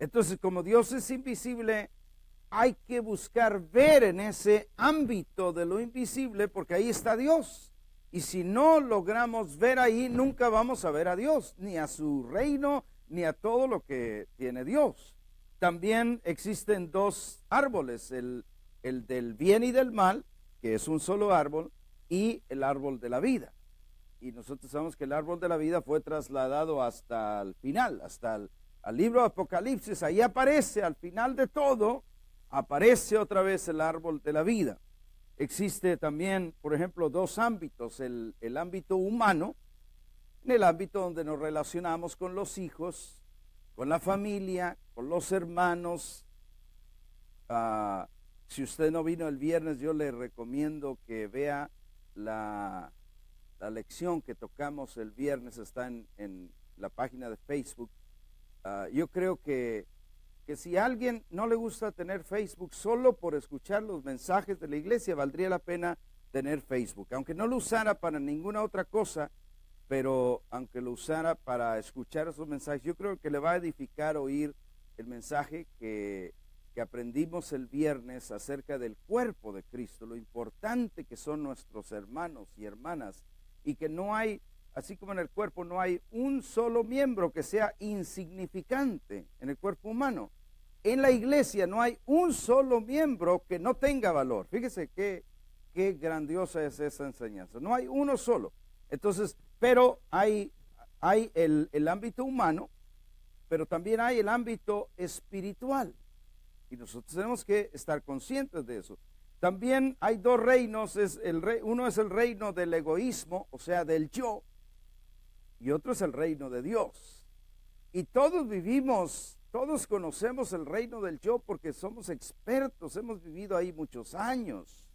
Entonces, como Dios es invisible, hay que buscar ver en ese ámbito de lo invisible, porque ahí está Dios. Y si no logramos ver ahí, nunca vamos a ver a Dios, ni a su reino, ni a todo lo que tiene Dios. También existen dos árboles, el, del bien y del mal, que es un solo árbol, y el árbol de la vida. Y nosotros sabemos que el árbol de la vida fue trasladado hasta el final, hasta el al libro de Apocalipsis, ahí aparece al final de todo, aparece otra vez el árbol de la vida. Existe también, por ejemplo, dos ámbitos, el, ámbito humano, en el ámbito donde nos relacionamos con los hijos, con la familia, con los hermanos. Ah, si usted no vino el viernes, yo le recomiendo que vea la, lección que tocamos el viernes, está en, en la página de Facebook Ah, yo creo que, si a alguien no le gusta tener Facebook solo por escuchar los mensajes de la iglesia, valdría la pena tener Facebook. Aunque no lo usara para ninguna otra cosa, pero aunque lo usara para escuchar esos mensajes, yo creo que le va a edificar oír el mensaje que aprendimos el viernes acerca del cuerpo de Cristo, lo importante que son nuestros hermanos y hermanas y que no hay así como en el cuerpo no hay un solo miembro que sea insignificante en el cuerpo humano, en la iglesia no hay un solo miembro que no tenga valor. Fíjese qué, qué grandiosa es esa enseñanza. No hay uno solo. Entonces, pero hay, hay el, el ámbito humano, pero también hay el ámbito espiritual. Y nosotros tenemos que estar conscientes de eso. También hay dos reinos, es el rey, uno es el reino del egoísmo, o sea, del yo, y otro es el reino de Dios. Y todos vivimos, todos conocemos el reino del yo porque somos expertos, hemos vivido ahí muchos años.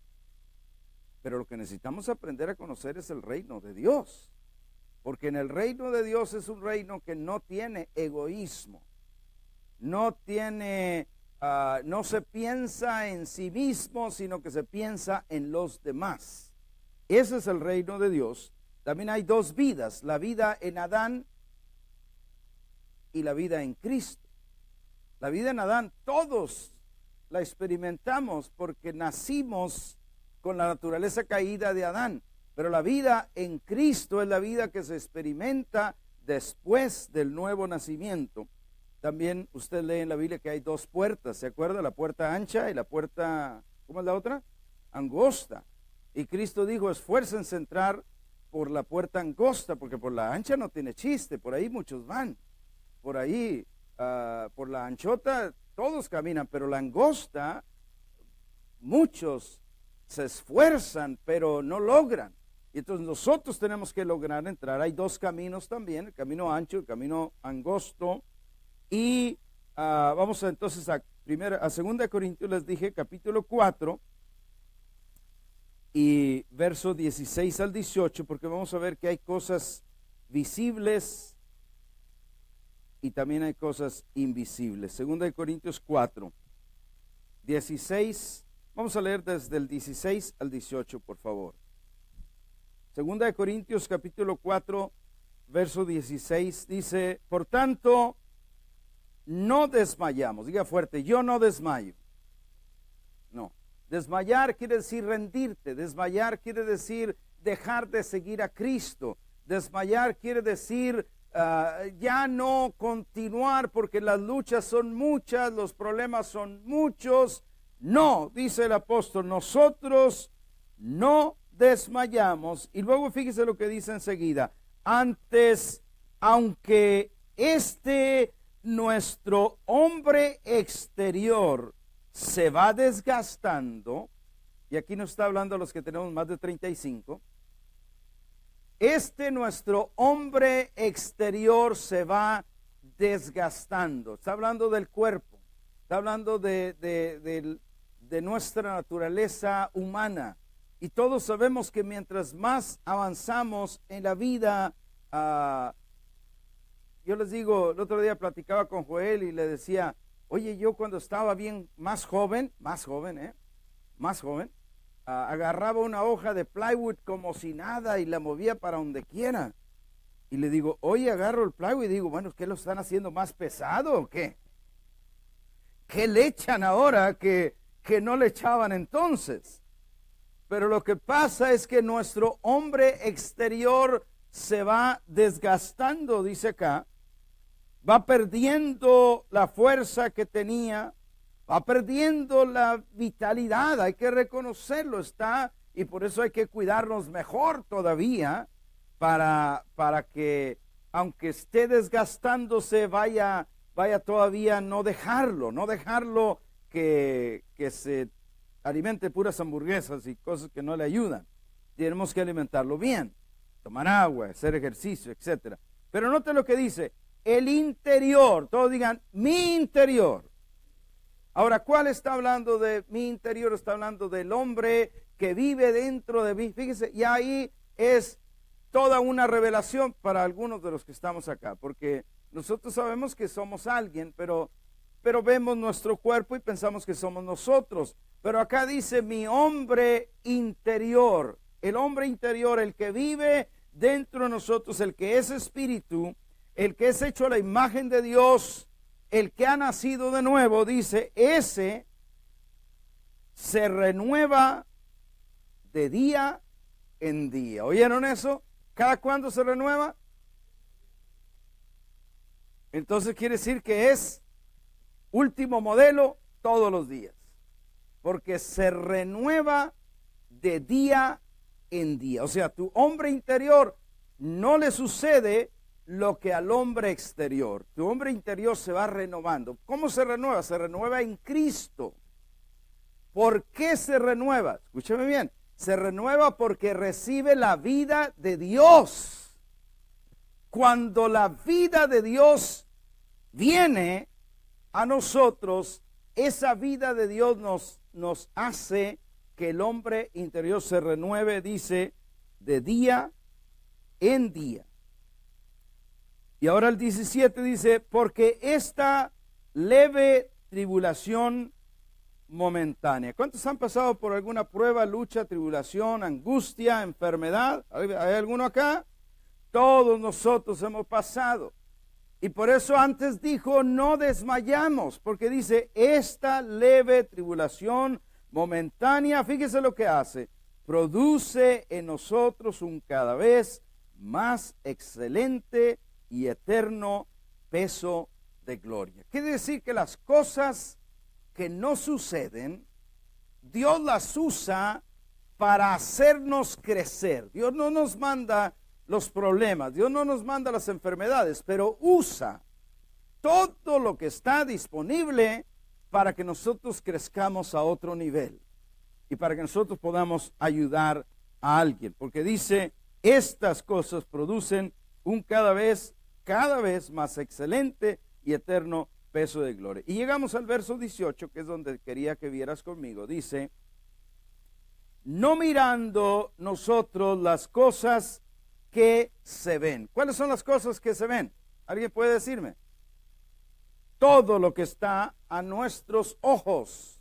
Pero lo que necesitamos aprender a conocer es el reino de Dios. Porque en el reino de Dios es un reino que no tiene egoísmo, no tiene, ah, no se piensa en sí mismo, sino que se piensa en los demás. Ese es el reino de Dios también hay dos vidas, la vida en Adán y la vida en Cristo. La vida en Adán todos la experimentamos porque nacimos con la naturaleza caída de Adán, pero la vida en Cristo es la vida que se experimenta después del nuevo nacimiento. También usted lee en la Biblia que hay dos puertas, ¿se acuerda? La puerta ancha y la puerta, ¿cómo es la otra? Angosta. Y Cristo dijo, esfuércense en entrar por la puerta angosta, porque por la ancha no tiene chiste, por ahí muchos van. Por ahí, ah, por la anchota, todos caminan, pero la angosta, muchos se esfuerzan, pero no logran. Y entonces nosotros tenemos que lograr entrar. Hay dos caminos también, el camino ancho, el camino angosto. Y ah, vamos entonces a, primera, a 2 Corintios, les dije, capítulo 4, y verso 16 al 18, porque vamos a ver que hay cosas visibles y también hay cosas invisibles. Segunda de Corintios 4, 16, vamos a leer desde el 16 al 18, por favor. Segunda de Corintios capítulo 4, verso 16 dice, por tanto, no desmayamos. Diga fuerte, yo no desmayo. Desmayar quiere decir rendirte, desmayar quiere decir dejar de seguir a Cristo, desmayar quiere decir ah, ya no continuar porque las luchas son muchas, los problemas son muchos. No, dice el apóstol, nosotros no desmayamos. Y luego fíjese lo que dice enseguida. Antes, aunque este nuestro hombre exterior, se va desgastando, y aquí nos está hablando a los que tenemos más de 35, este nuestro hombre exterior se va desgastando. Está hablando del cuerpo, está hablando de, nuestra naturaleza humana. Y todos sabemos que mientras más avanzamos en la vida, ah, yo les digo, el otro día platicaba con Joel y le decía, Oye, yo cuando estaba bien más joven, más joven, ¿eh? Más joven, agarraba una hoja de plywood como si nada y la movía para donde quiera. Y le digo, oye, agarro el plywood y digo, bueno, ¿qué lo están haciendo más pesado o qué? ¿Qué le echan ahora que no le echaban entonces? Pero lo que pasa es que nuestro hombre exterior se va desgastando, dice acá, va perdiendo la fuerza que tenía, va perdiendo la vitalidad, hay que reconocerlo, está, y por eso hay que cuidarnos mejor todavía para, para que aunque esté desgastándose, vaya, vaya todavía no dejarlo, no dejarlo que, que se alimente puras hamburguesas y cosas que no le ayudan. Tenemos que alimentarlo bien, tomar agua, hacer ejercicio, etc. Pero note lo que dice, el interior. Todos digan, mi interior. Ahora, ¿cuál está hablando de mi interior? Está hablando del hombre que vive dentro de mí. Fíjense, y ahí es toda una revelación para algunos de los que estamos acá, porque nosotros sabemos que somos alguien, pero, pero vemos nuestro cuerpo y pensamos que somos nosotros. Pero acá dice mi hombre interior, el hombre interior, el que vive dentro de nosotros, el que es espíritu, el que es hecho a la imagen de Dios, el que ha nacido de nuevo, dice, ese se renueva de día en día. ¿Oyeron eso? ¿Cada cuándo se renueva? Entonces quiere decir que es último modelo todos los días, porque se renueva de día en día. O sea, tu hombre interior no le sucede lo que al hombre exterior. Tu hombre interior se va renovando. ¿Cómo se renueva? Se renueva en Cristo. ¿Por qué se renueva? Escúcheme bien. Se renueva porque recibe la vida de Dios. Cuando la vida de Dios viene a nosotros, esa vida de Dios nos, nos hace que el hombre interior se renueve, dice, de día en día. Y ahora el 17 dice, porque esta leve tribulación momentánea. ¿Cuántos han pasado por alguna prueba, lucha, tribulación, angustia, enfermedad? ¿Hay, alguno acá? Todos nosotros hemos pasado. Y por eso antes dijo, no desmayamos, porque dice, esta leve tribulación momentánea, fíjese lo que hace, produce en nosotros un cada vez más excelente y eterno peso de gloria. Quiere decir que las cosas que no suceden, Dios las usa para hacernos crecer. Dios no nos manda los problemas, Dios no nos manda las enfermedades, pero usa todo lo que está disponible para que nosotros crezcamos a otro nivel y para que nosotros podamos ayudar a alguien. Porque dice, estas cosas producen un cada vez cada vez más excelente y eterno peso de gloria. Y llegamos al verso 18, que es donde quería que vieras conmigo. Dice, no mirando nosotros las cosas que se ven. ¿Cuáles son las cosas que se ven? ¿Alguien puede decirme? Todo lo que está a nuestros ojos.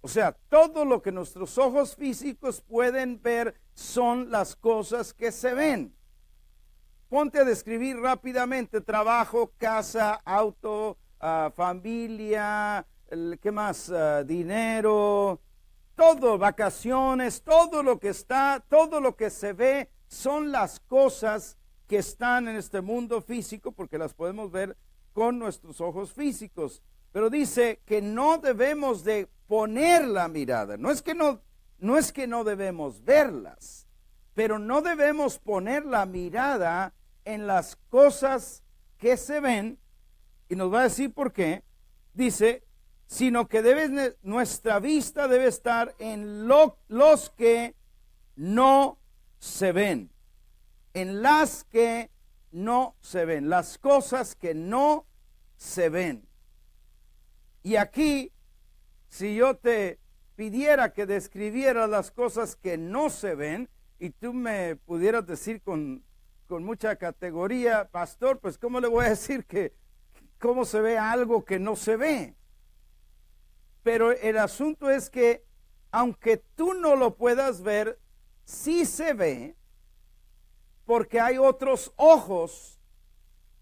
O sea, todo lo que nuestros ojos físicos pueden ver son las cosas que se ven. Ponte a describir rápidamente trabajo, casa, auto, ah, familia, ¿qué más? Ah, dinero, todo, vacaciones, todo lo que está, todo lo que se ve, son las cosas que están en este mundo físico porque las podemos ver con nuestros ojos físicos. Pero dice que no debemos de poner la mirada. No es que no, no es que no debemos verlas, pero no debemos poner la mirada en las cosas que se ven, y nos va a decir por qué, dice, sino que debe, nuestra vista debe estar en los que no se ven, en las que no se ven, las cosas que no se ven. Y aquí, si yo te pidiera que describiera las cosas que no se ven y tú me pudieras decir con con mucha categoría, pastor, pues ¿cómo le voy a decir que cómo se ve algo que no se ve? Pero el asunto es que aunque tú no lo puedas ver, sí se ve porque hay otros ojos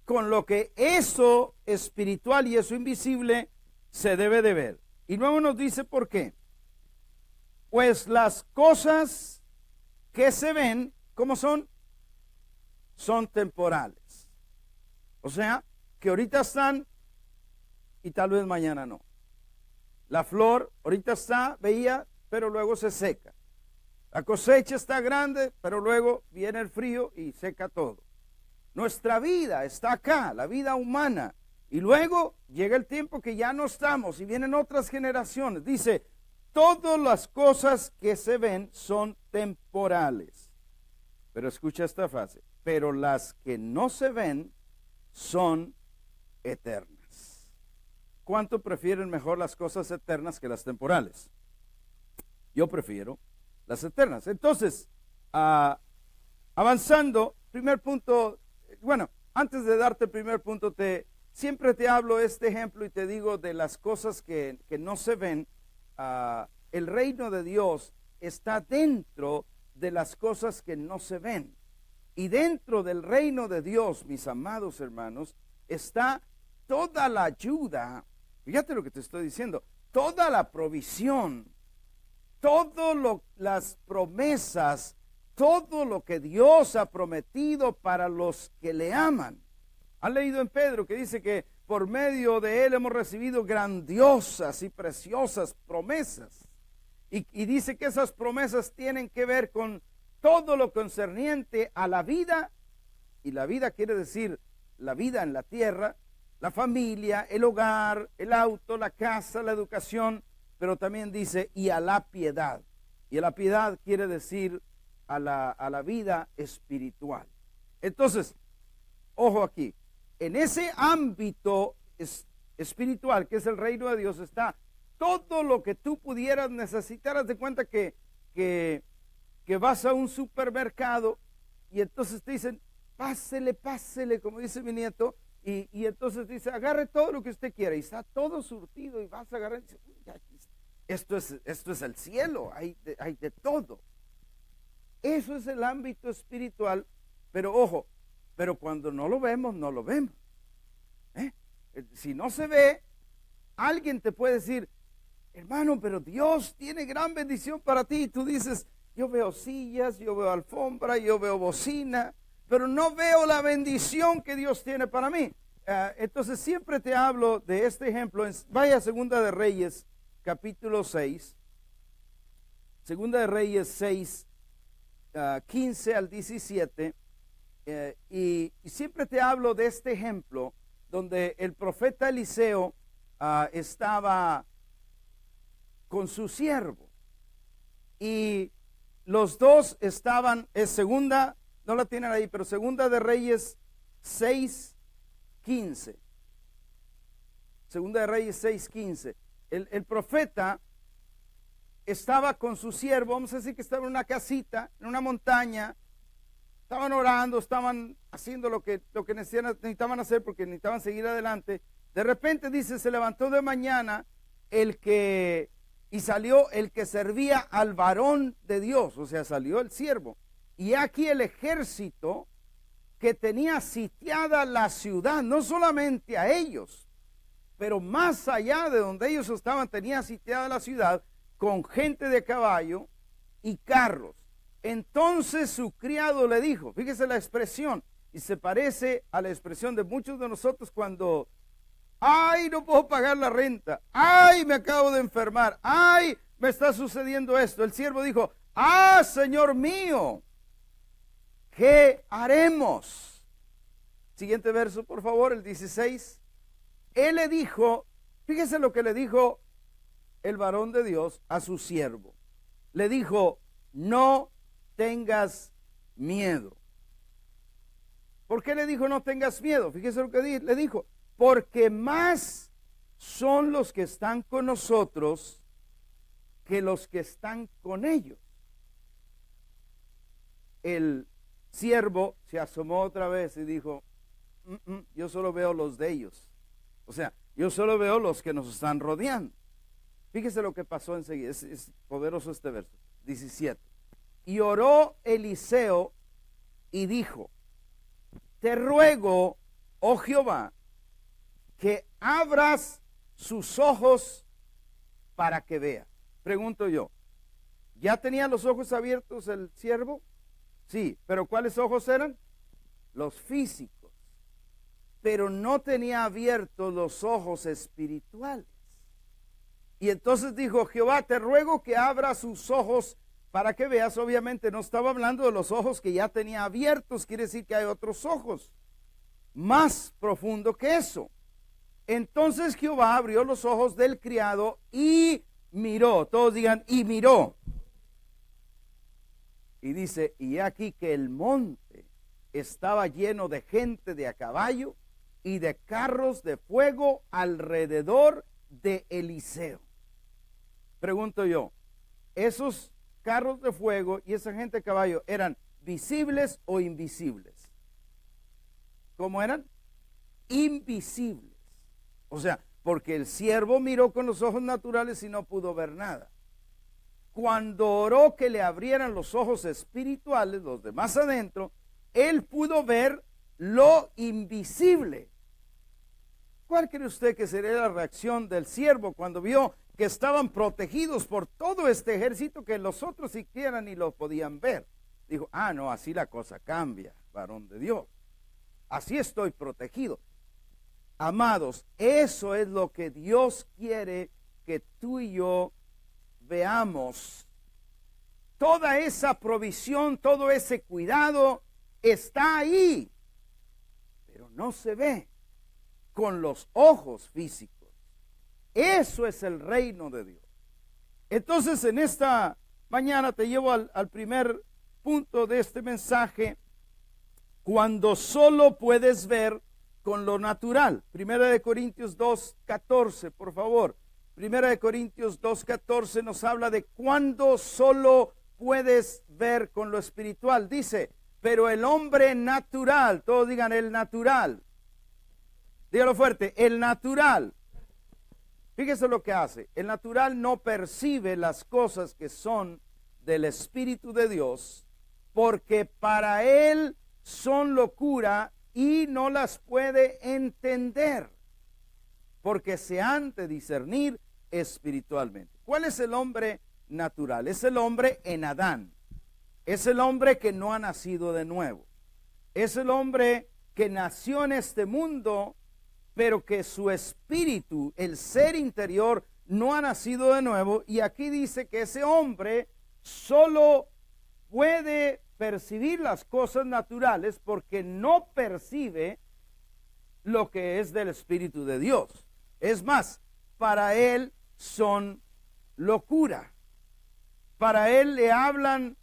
con lo que eso espiritual y eso invisible se debe de ver. Y luego nos dice por qué. Pues las cosas que se ven, ¿cómo son? son temporales. O sea, que ahorita están y tal vez mañana no. La flor ahorita está, veía, pero luego se seca. La cosecha está grande, pero luego viene el frío y seca todo. Nuestra vida está acá, la vida humana. Y luego llega el tiempo que ya no estamos y vienen otras generaciones. Dice, todas las cosas que se ven son temporales. Pero escucha esta frase. Pero las que no se ven son eternas. ¿Cuánto prefieren mejor las cosas eternas que las temporales? Yo prefiero las eternas. Entonces, ah, avanzando, primer punto, bueno, antes de darte el primer punto, te, siempre te hablo este ejemplo y te digo de las cosas que, no se ven. Ah, el reino de Dios está dentro de las cosas que no se ven. Y dentro del reino de Dios, mis amados hermanos, está toda la ayuda, fíjate lo que te estoy diciendo, toda la provisión, todas las promesas, todo lo que Dios ha prometido para los que le aman. Han leído en Pedro que dice que por medio de él hemos recibido grandiosas y preciosas promesas. Y, dice que esas promesas tienen que ver con todo lo concerniente a la vida, y la vida quiere decir la vida en la tierra, la familia, el hogar, el auto, la casa, la educación, pero también dice y a la piedad. Y a la piedad quiere decir a la, vida espiritual. Entonces, ojo aquí, en ese ámbito espiritual que es el reino de Dios está todo lo que tú pudieras necesitar. de cuenta que, vas a un supermercado y entonces te dicen, pásele, pásele, como dice mi nieto, y, y, entonces dice, agarre todo lo que usted quiera, y está todo surtido, y vas a agarrar, esto es, esto es el cielo, hay de, hay de todo. Eso es el ámbito espiritual, pero ojo, pero cuando no lo vemos, no lo vemos. ¿eh? Eh, si no se ve, alguien te puede decir, Hermano, pero Dios tiene gran bendición para ti. Tú dices, yo veo sillas, yo veo alfombra, yo veo bocina, pero no veo la bendición que Dios tiene para mí. Ah, entonces siempre te hablo de este ejemplo. En, vaya Segunda de Reyes, capítulo 6. Segunda de Reyes 6, 15 ah, al 17. Eh, y, siempre te hablo de este ejemplo donde el profeta Eliseo ah, estaba con su siervo. Y los dos estaban, es segunda, no la tienen ahí, pero segunda de Reyes 6, 15. Segunda de Reyes 6, 15. El, profeta estaba con su siervo, vamos a decir que estaba en una casita, en una montaña, estaban orando, estaban haciendo lo que, lo que necesitaban hacer porque necesitaban seguir adelante. De repente dice, se levantó de mañana el que y salió el que servía al varón de Dios, o sea, salió el siervo. Y aquí el ejército que tenía sitiada la ciudad, no solamente a ellos, pero más allá de donde ellos estaban, tenía sitiada la ciudad con gente de caballo y carros. Entonces su criado le dijo, fíjese la expresión, y se parece a la expresión de muchos de nosotros cuando ay, no puedo pagar la renta, ay, me acabo de enfermar, ay, me está sucediendo esto. El siervo dijo, ah, Señor mío, ¿qué haremos? Siguiente verso, por favor, el 16. Él le dijo, fíjese lo que le dijo el varón de Dios a su siervo. Le dijo, no tengas miedo. ¿Por qué le dijo no tengas miedo? Fíjese lo que le dijo porque más son los que están con nosotros que los que están con ellos. El siervo se asomó otra vez y dijo, mm, mm, yo solo veo los de ellos. O sea, yo solo veo los que nos están rodeando. Fíjese lo que pasó enseguida. es, poderoso este verso. 17. Y oró Eliseo y dijo, te ruego, oh Jehová, que abras sus ojos para que vea. Pregunto yo, ¿ya tenía los ojos abiertos el siervo? Sí, pero ¿cuáles ojos eran? Los físicos. Pero no tenía abiertos los ojos espirituales. Y entonces dijo, Jehová, te ruego que abras sus ojos para que veas. Obviamente no estaba hablando de los ojos que ya tenía abiertos, quiere decir que hay otros ojos más profundos que eso. Entonces Jehová abrió los ojos del criado y miró. Todos digan, y miró. Y dice, y aquí que el monte estaba lleno de gente de a caballo y de carros de fuego alrededor de Eliseo. Pregunto yo, ¿esos carros de fuego y esa gente de caballo eran visibles o invisibles? ¿Cómo eran? Invisibles. O sea, porque el siervo miró con los ojos naturales y no pudo ver nada. Cuando oró que le abrieran los ojos espirituales, los de más adentro, él pudo ver lo invisible. ¿Cuál cree usted que sería la reacción del siervo cuando vio que estaban protegidos por todo este ejército que los otros siquiera ni lo podían ver? Dijo, ah, no, así la cosa cambia, varón de Dios. Así estoy protegido. Amados, eso es lo que Dios quiere que tú y yo veamos. Toda esa provisión, todo ese cuidado está ahí, pero no se ve con los ojos físicos. Eso es el reino de Dios. Entonces en esta mañana te llevo al, primer punto de este mensaje, cuando solo puedes ver con lo natural. Primera de Corintios 2.14, por favor. Primera de Corintios 2.14 nos habla de cuando solo puedes ver con lo espiritual. Dice, pero el hombre natural, todos digan el natural. Dígalo fuerte, el natural. Fíjese lo que hace. El natural no percibe las cosas que son del Espíritu de Dios, porque para él son locura y no las puede entender, porque se han de discernir espiritualmente. ¿Cuál es el hombre natural? Es el hombre en Adán. Es el hombre que no ha nacido de nuevo. Es el hombre que nació en este mundo, pero que su espíritu, el ser interior, no ha nacido de nuevo. Y aquí dice que ese hombre solo puede percibir las cosas naturales porque no percibe lo que es del Espíritu de Dios. Es más, para él son locura. Para él le hablan,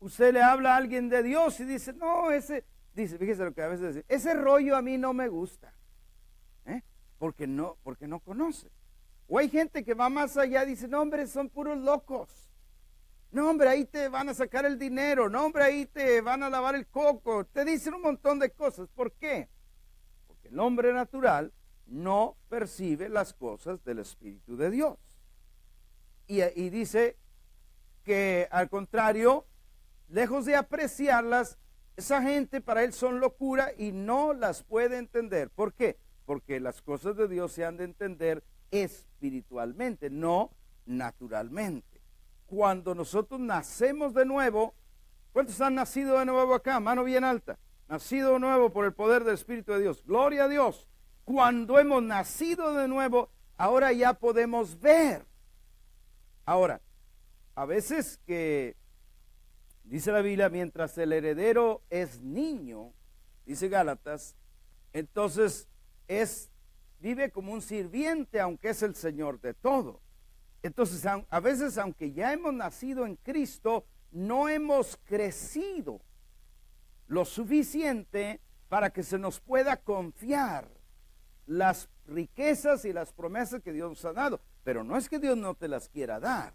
usted le habla a alguien de Dios y dice, no, ese, dice, fíjese lo que a veces dice, ese rollo a mí no me gusta, ¿eh? porque, no, porque no conoce. O hay gente que va más allá y dice, no, hombre, son puros locos. No, hombre, ahí te van a sacar el dinero. No, hombre, ahí te van a lavar el coco. Te dicen un montón de cosas. ¿Por qué? Porque el hombre natural no percibe las cosas del Espíritu de Dios. Y, dice que al contrario, lejos de apreciarlas, esa gente para él son locura y no las puede entender. ¿Por qué? Porque las cosas de Dios se han de entender espiritualmente, no naturalmente cuando nosotros nacemos de nuevo, ¿cuántos han nacido de nuevo acá? Mano bien alta. Nacido nuevo por el poder del Espíritu de Dios. Gloria a Dios. Cuando hemos nacido de nuevo, ahora ya podemos ver. Ahora, a veces que dice la Biblia, mientras el heredero es niño, dice Gálatas, entonces es vive como un sirviente, aunque es el Señor de todo. Entonces, a veces, aunque ya hemos nacido en Cristo, no hemos crecido lo suficiente para que se nos pueda confiar las riquezas y las promesas que Dios nos ha dado. Pero no es que Dios no te las quiera dar.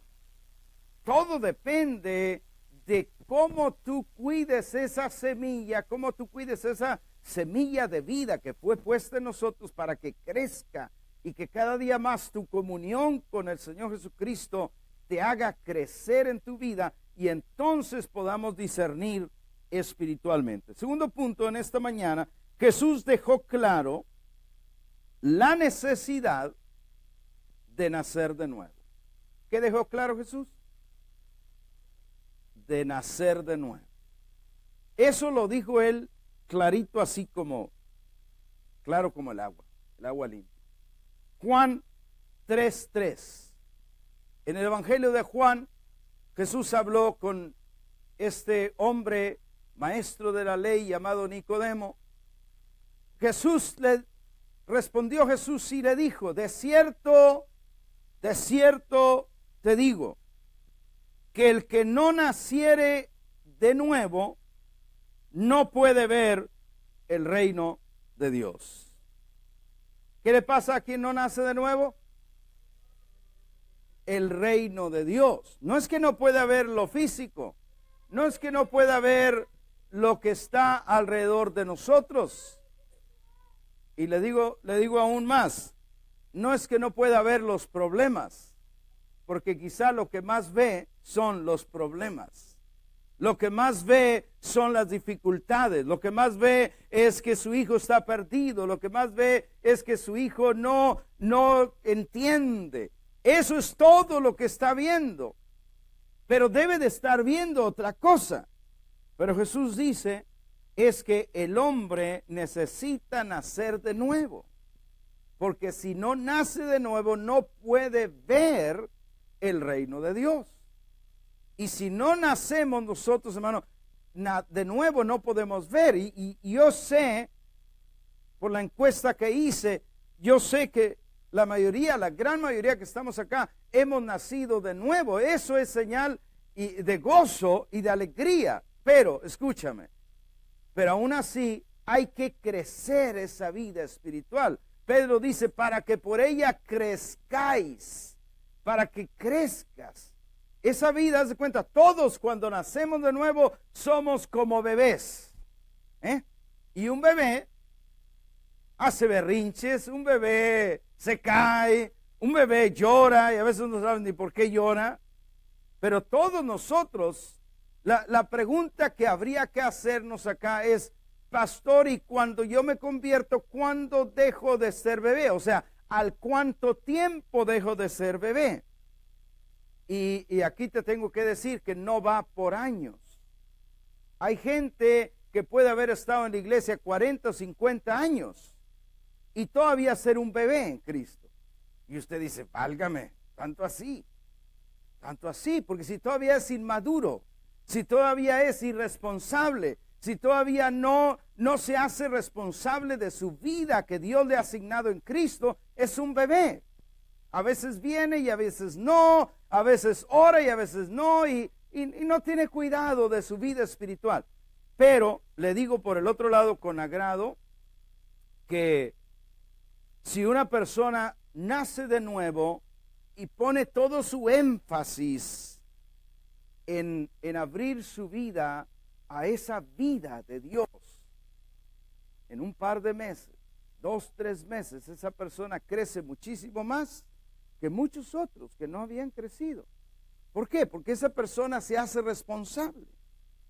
Todo depende de cómo tú cuides esa semilla, cómo tú cuides esa semilla de vida que fue puesta en nosotros para que crezca y que cada día más tu comunión con el Señor Jesucristo te haga crecer en tu vida y entonces podamos discernir espiritualmente. Segundo punto en esta mañana, Jesús dejó claro la necesidad de nacer de nuevo. ¿Qué dejó claro Jesús? De nacer de nuevo. Eso lo dijo él clarito así como, claro como el agua, el agua limpia. Juan 3.3. En el Evangelio de Juan, Jesús habló con este hombre, maestro de la ley llamado Nicodemo. Jesús le respondió Jesús y le dijo, de cierto, de cierto te digo, que el que no naciere de nuevo, no puede ver el reino de Dios. ¿Qué le pasa a quien no nace de nuevo? El reino de Dios. No es que no pueda ver lo físico, no es que no pueda ver lo que está alrededor de nosotros. Y le digo, le digo aún más, no es que no pueda ver los problemas, porque quizá lo que más ve son los problemas lo que más ve son las dificultades, lo que más ve es que su hijo está perdido, lo que más ve es que su hijo no no entiende. Eso es todo lo que está viendo. Pero debe de estar viendo otra cosa. Pero Jesús dice es que el hombre necesita nacer de nuevo. Porque si no nace de nuevo no puede ver el reino de Dios. Y si no nacemos nosotros, hermano, de nuevo no podemos ver. Y, yo sé, por la encuesta que hice, yo sé que la mayoría, la gran mayoría que estamos acá, hemos nacido de nuevo. Eso es señal y de gozo y de alegría. Pero, escúchame, pero aún así hay que crecer esa vida espiritual. Pedro dice, para que por ella crezcáis, para que crezcas. Esa vida, haz de cuenta, todos cuando nacemos de nuevo somos como bebés. ¿eh? Y un bebé hace berrinches, un bebé se cae, un bebé llora y a veces no saben ni por qué llora. Pero todos nosotros, la, la pregunta que habría que hacernos acá es, pastor, y cuando yo me convierto, ¿cuándo dejo de ser bebé? O sea, ¿al cuánto tiempo dejo de ser bebé? Y, aquí te tengo que decir que no va por años. Hay gente que puede haber estado en la iglesia 40 o 50 años y todavía ser un bebé en Cristo. Y usted dice, válgame, tanto así, tanto así, porque si todavía es inmaduro, si todavía es irresponsable, si todavía no, no se hace responsable de su vida que Dios le ha asignado en Cristo, es un bebé. A veces viene y a veces no, a veces ora y a veces no, y, no tiene cuidado de su vida espiritual. Pero le digo por el otro lado con agrado que si una persona nace de nuevo y pone todo su énfasis en, en abrir su vida a esa vida de Dios, en un par de meses, dos, tres meses, esa persona crece muchísimo más que muchos otros que no habían crecido. ¿Por qué? Porque esa persona se hace responsable.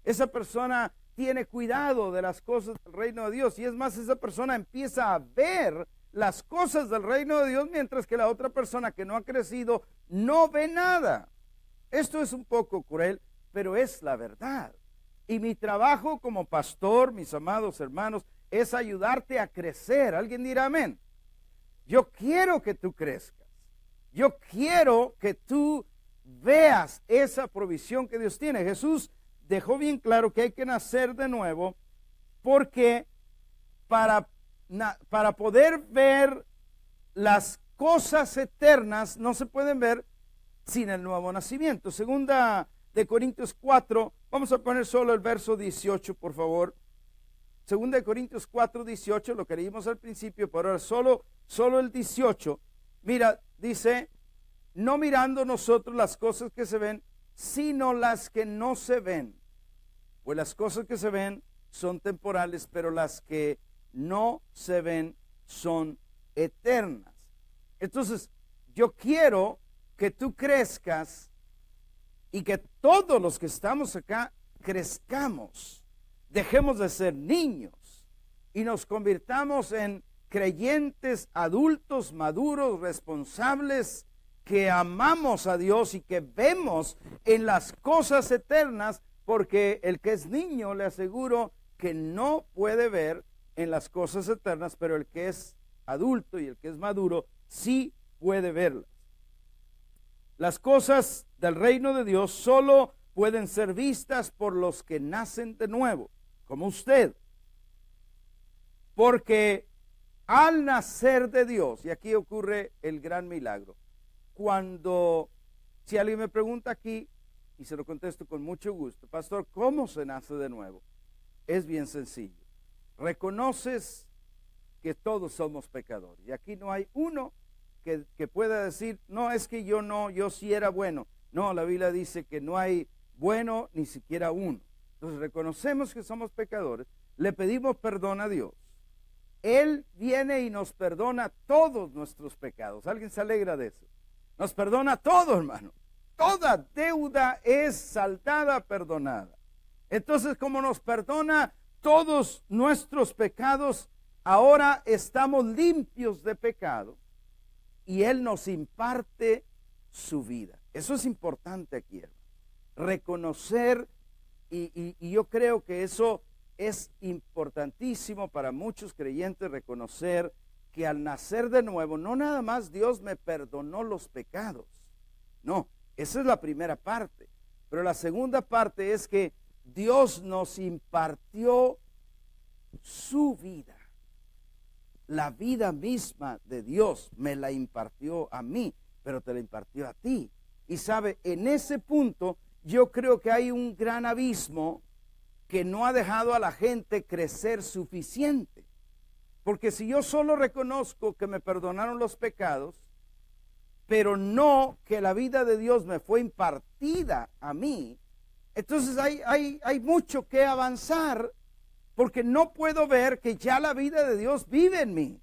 Esa persona tiene cuidado de las cosas del reino de Dios. Y es más, esa persona empieza a ver las cosas del reino de Dios, mientras que la otra persona que no ha crecido no ve nada. Esto es un poco cruel, pero es la verdad. Y mi trabajo como pastor, mis amados hermanos, es ayudarte a crecer. Alguien dirá amén. Yo quiero que tú crezcas. Yo quiero que tú veas esa provisión que Dios tiene. Jesús dejó bien claro que hay que nacer de nuevo porque para, para poder ver las cosas eternas no se pueden ver sin el nuevo nacimiento. Segunda de Corintios 4, vamos a poner solo el verso 18, por favor. Segunda de Corintios 4, 18, lo que leímos al principio, pero ahora solo, solo el 18. Mira, dice, no mirando nosotros las cosas que se ven, sino las que no se ven. Pues las cosas que se ven son temporales, pero las que no se ven son eternas. Entonces, yo quiero que tú crezcas y que todos los que estamos acá crezcamos, dejemos de ser niños y nos convirtamos en creyentes adultos, maduros, responsables, que amamos a Dios y que vemos en las cosas eternas, porque el que es niño le aseguro que no puede ver en las cosas eternas, pero el que es adulto y el que es maduro sí puede verlas. Las cosas del reino de Dios solo pueden ser vistas por los que nacen de nuevo, como usted, porque al nacer de Dios, y aquí ocurre el gran milagro, cuando, si alguien me pregunta aquí, y se lo contesto con mucho gusto, pastor, ¿cómo se nace de nuevo? Es bien sencillo. Reconoces que todos somos pecadores, y aquí no hay uno que, pueda decir, no, es que yo no, yo sí era bueno. No, la Biblia dice que no hay bueno ni siquiera uno. Entonces reconocemos que somos pecadores, le pedimos perdón a Dios él viene y nos perdona todos nuestros pecados. ¿Alguien se alegra de eso? Nos perdona todo, hermano. Toda deuda es saltada, perdonada. Entonces, como nos perdona todos nuestros pecados, ahora estamos limpios de pecado y Él nos imparte su vida. Eso es importante aquí, Reconocer, y yo creo que eso es importantísimo para muchos creyentes reconocer que al nacer de nuevo, no nada más Dios me perdonó los pecados. No, esa es la primera parte. Pero la segunda parte es que Dios nos impartió su vida. La vida misma de Dios me la impartió a mí, pero te la impartió a ti. Y sabe, en ese punto yo creo que hay un gran abismo que no ha dejado a la gente crecer suficiente. Porque si yo solo reconozco que me perdonaron los pecados, pero no que la vida de Dios me fue impartida a mí, entonces hay, hay, hay mucho que avanzar porque no puedo ver que ya la vida de Dios vive en mí,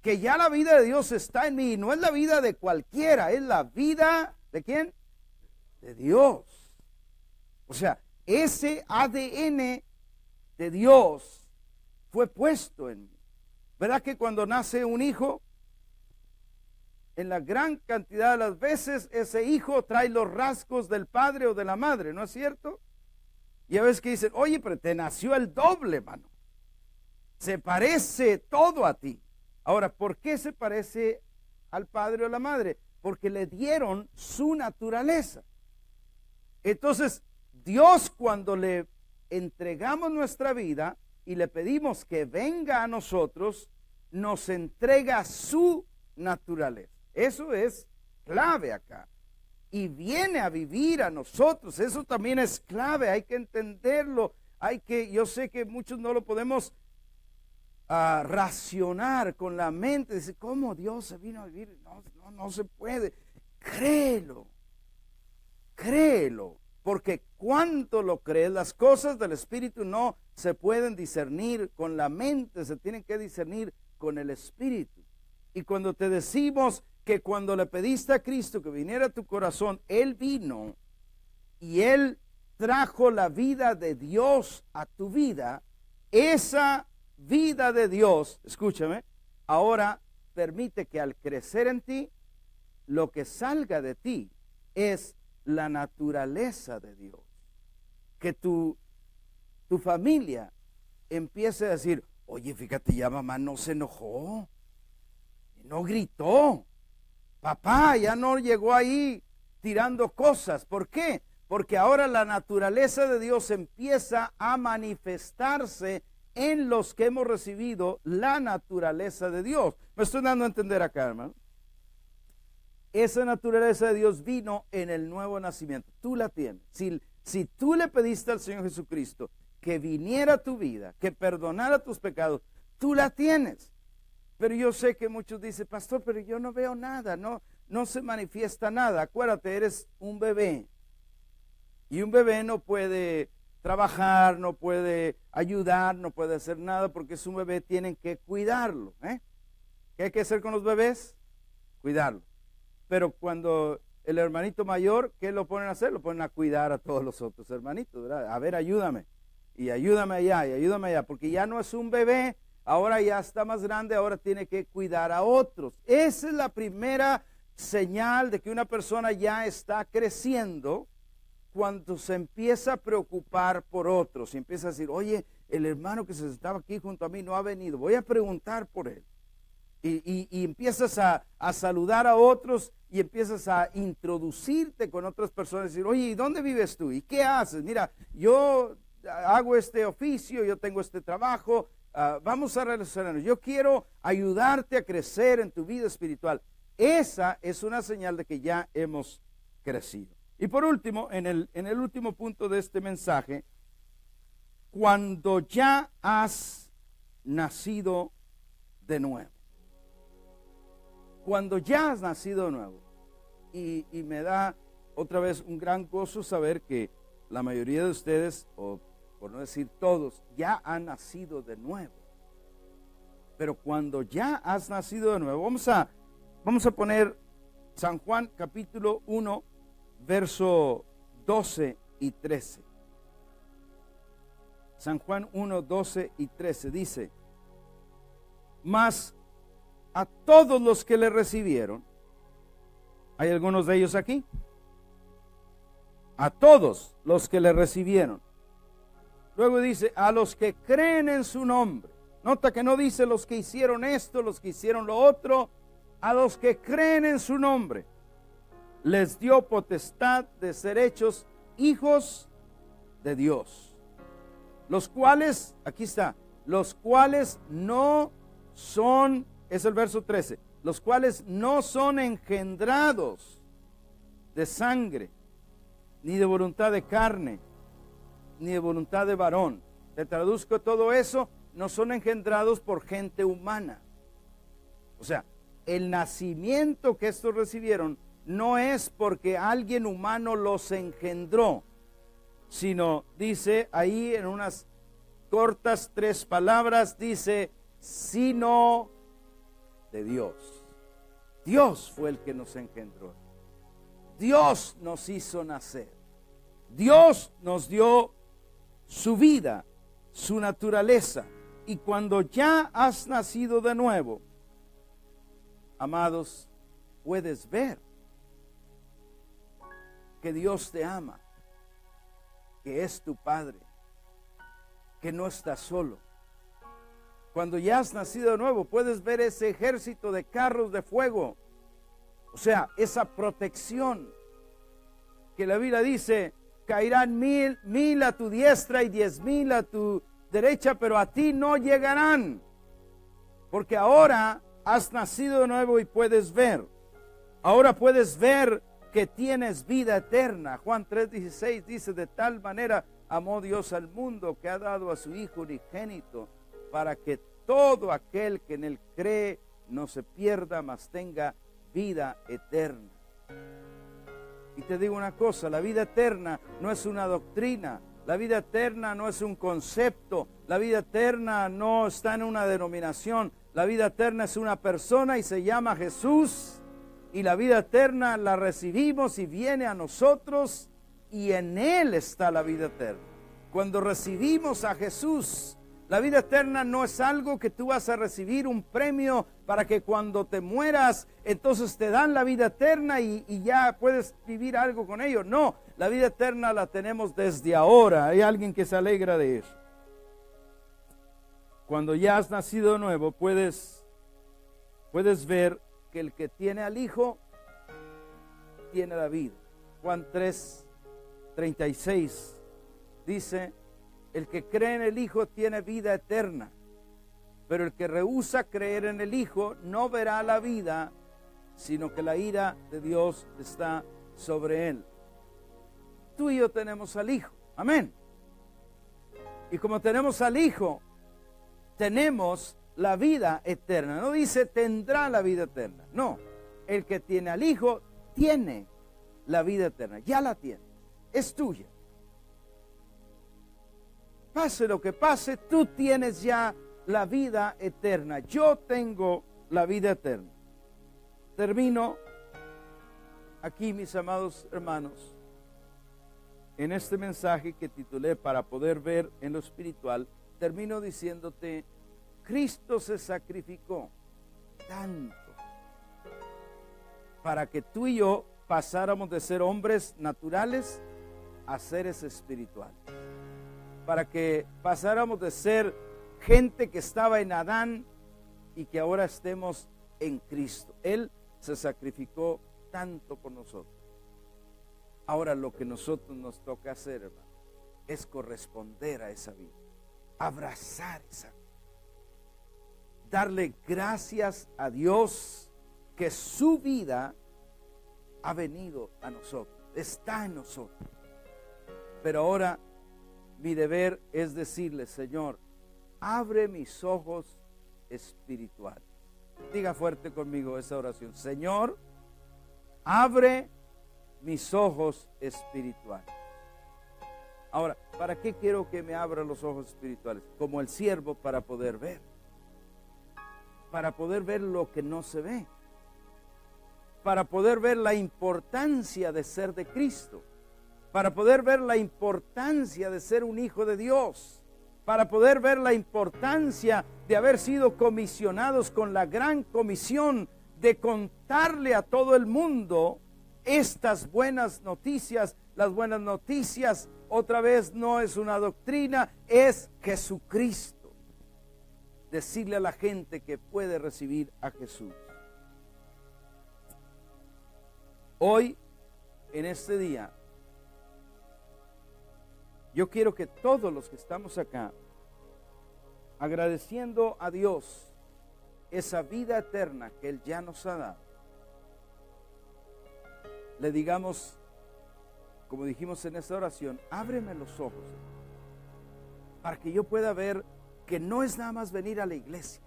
que ya la vida de Dios está en mí. No es la vida de cualquiera, es la vida de quién? De Dios. O sea, ese ADN de Dios fue puesto en mí. ¿Verdad que cuando nace un hijo, en la gran cantidad de las veces ese hijo trae los rasgos del padre o de la madre, ¿no es cierto? Y a veces que dicen, oye, pero te nació el doble, mano. Se parece todo a ti. Ahora, ¿por qué se parece al padre o a la madre? Porque le dieron su naturaleza. Entonces, Dios cuando le entregamos nuestra vida y le pedimos que venga a nosotros, nos entrega su naturaleza. Eso es clave acá. Y viene a vivir a nosotros. Eso también es clave. Hay que entenderlo. Hay que, yo sé que muchos no lo podemos ah, racionar con la mente. Dice ¿cómo Dios se vino a vivir? No, no, no se puede. Créelo. Créelo porque cuánto lo crees, las cosas del Espíritu no se pueden discernir con la mente, se tienen que discernir con el Espíritu. Y cuando te decimos que cuando le pediste a Cristo que viniera a tu corazón, Él vino y Él trajo la vida de Dios a tu vida, esa vida de Dios, escúchame, ahora permite que al crecer en ti, lo que salga de ti es la naturaleza de Dios. Que tu, tu familia empiece a decir, oye, fíjate, ya mamá no se enojó, no gritó, papá ya no llegó ahí tirando cosas. ¿Por qué? Porque ahora la naturaleza de Dios empieza a manifestarse en los que hemos recibido la naturaleza de Dios. Me estoy dando a entender acá, hermano. Esa naturaleza de Dios vino en el nuevo nacimiento. Tú la tienes. Si, tú le pediste al Señor Jesucristo que viniera a tu vida, que perdonara tus pecados, tú la tienes. Pero yo sé que muchos dicen, pastor, pero yo no veo nada, no, se manifiesta nada. Acuérdate, eres un bebé. Y un bebé no puede trabajar, no puede ayudar, no puede hacer nada porque es un bebé, tienen que cuidarlo. ¿eh? ¿Qué hay que hacer con los bebés? Cuidarlo. Pero cuando el hermanito mayor, ¿qué lo ponen a hacer? Lo ponen a cuidar a todos los otros hermanitos, ¿verdad? A ver, ayúdame. Y ayúdame allá, y ayúdame allá. Porque ya no es un bebé, ahora ya está más grande, ahora tiene que cuidar a otros. Esa es la primera señal de que una persona ya está creciendo cuando se empieza a preocupar por otros y empieza a decir, oye, el hermano que se estaba aquí junto a mí no ha venido, voy a preguntar por él y, empiezas a, saludar a otros y empiezas a introducirte con otras personas y decir, oye, ¿y dónde vives tú? ¿Y qué haces? Mira, yo hago este oficio, yo tengo este trabajo, ah, vamos a relacionarnos. Yo quiero ayudarte a crecer en tu vida espiritual. Esa es una señal de que ya hemos crecido. Y por último, en el último punto de este mensaje, cuando ya has nacido de nuevo cuando ya has nacido de nuevo. Y, me da otra vez un gran gozo saber que la mayoría de ustedes, o por no decir todos, ya han nacido de nuevo. Pero cuando ya has nacido de nuevo, vamos a, vamos a poner San Juan capítulo 1, verso 12 y 13. San Juan 1, 12 y 13 dice, mas a todos los que le recibieron. ¿Hay algunos de ellos aquí? A todos los que le recibieron. Luego dice, a los que creen en su nombre. Nota que no dice los que hicieron esto, los que hicieron lo otro. A los que creen en su nombre. Les dio potestad de ser hechos hijos de Dios. Los cuales, aquí está, los cuales no son es el verso 13, los cuales no son engendrados de sangre, ni de voluntad de carne, ni de voluntad de varón. Te traduzco todo eso, no son engendrados por gente humana. O sea, el nacimiento que estos recibieron no es porque alguien humano los engendró, sino dice ahí en unas cortas tres palabras, dice, sino de Dios. Dios fue el que nos engendró. Dios nos hizo nacer. Dios nos dio su vida, su naturaleza. Y cuando ya has nacido de nuevo, amados, puedes ver que Dios te ama, que es tu Padre, que no estás solo cuando ya has nacido de nuevo, puedes ver ese ejército de carros de fuego. O sea, esa protección que la Biblia dice, caerán mil, a tu diestra y diez mil a tu derecha, pero a ti no llegarán. Porque ahora has nacido de nuevo y puedes ver. Ahora puedes ver que tienes vida eterna. Juan 3:16 dice, de tal manera amó Dios al mundo que ha dado a su Hijo unigénito para que todo aquel que en él cree no se pierda, mas tenga vida eterna. Y te digo una cosa, la vida eterna no es una doctrina, la vida eterna no es un concepto, la vida eterna no está en una denominación, la vida eterna es una persona y se llama Jesús. Y la vida eterna la recibimos y viene a nosotros y en Él está la vida eterna. Cuando recibimos a Jesús, la vida eterna no es algo que tú vas a recibir un premio para que cuando te mueras, entonces te dan la vida eterna y, ya puedes vivir algo con ello. No, la vida eterna la tenemos desde ahora. Hay alguien que se alegra de eso. Cuando ya has nacido nuevo, puedes, puedes ver que el que tiene al Hijo tiene la vida. Juan 3, 36 dice, el que cree en el Hijo tiene vida eterna, pero el que rehúsa creer en el Hijo no verá la vida, sino que la ira de Dios está sobre él. Tú y yo tenemos al Hijo, amén. Y como tenemos al Hijo, tenemos la vida eterna. No dice tendrá la vida eterna, no. El que tiene al Hijo tiene la vida eterna, ya la tiene, es tuya. Pase lo que pase, tú tienes ya la vida eterna. Yo tengo la vida eterna. Termino aquí, mis amados hermanos, en este mensaje que titulé para poder ver en lo espiritual, termino diciéndote, Cristo se sacrificó tanto para que tú y yo pasáramos de ser hombres naturales a seres espirituales para que pasáramos de ser gente que estaba en Adán y que ahora estemos en Cristo. Él se sacrificó tanto por nosotros. Ahora lo que nosotros nos toca hacer, es corresponder a esa vida, abrazar esa vida, darle gracias a Dios que su vida ha venido a nosotros, está en nosotros. Pero ahora mi deber es decirle, Señor, abre mis ojos espirituales. Diga fuerte conmigo esa oración. Señor, abre mis ojos espirituales. Ahora, ¿para qué quiero que me abra los ojos espirituales? Como el siervo para poder ver. Para poder ver lo que no se ve. Para poder ver la importancia de ser de Cristo para poder ver la importancia de ser un hijo de Dios, para poder ver la importancia de haber sido comisionados con la gran comisión de contarle a todo el mundo estas buenas noticias. Las buenas noticias, otra vez, no es una doctrina, es Jesucristo. Decirle a la gente que puede recibir a Jesús. Hoy, en este día, yo quiero que todos los que estamos acá, agradeciendo a Dios esa vida eterna que Él ya nos ha dado, le digamos, como dijimos en esta oración, ábreme los ojos para que yo pueda ver que no es nada más venir a la iglesia.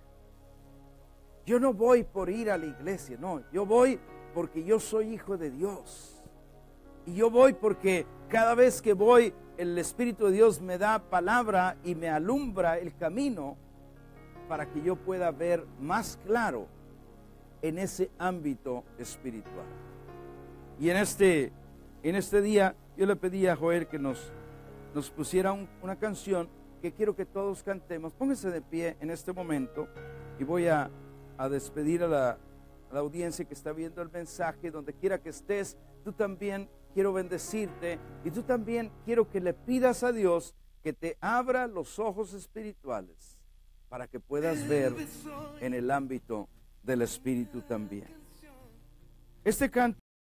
Yo no voy por ir a la iglesia, no, yo voy porque yo soy hijo de Dios. Y yo voy porque cada vez que voy el Espíritu de Dios me da palabra y me alumbra el camino para que yo pueda ver más claro en ese ámbito espiritual. Y en este, en este día yo le pedí a Joel que nos, nos pusiera una canción que quiero que todos cantemos. Pónganse de pie en este momento y voy a, despedir a la audiencia que está viendo el mensaje, donde quiera que estés, tú también quiero bendecirte y tú también quiero que le pidas a Dios que te abra los ojos espirituales para que puedas ver en el ámbito del espíritu también. Este canto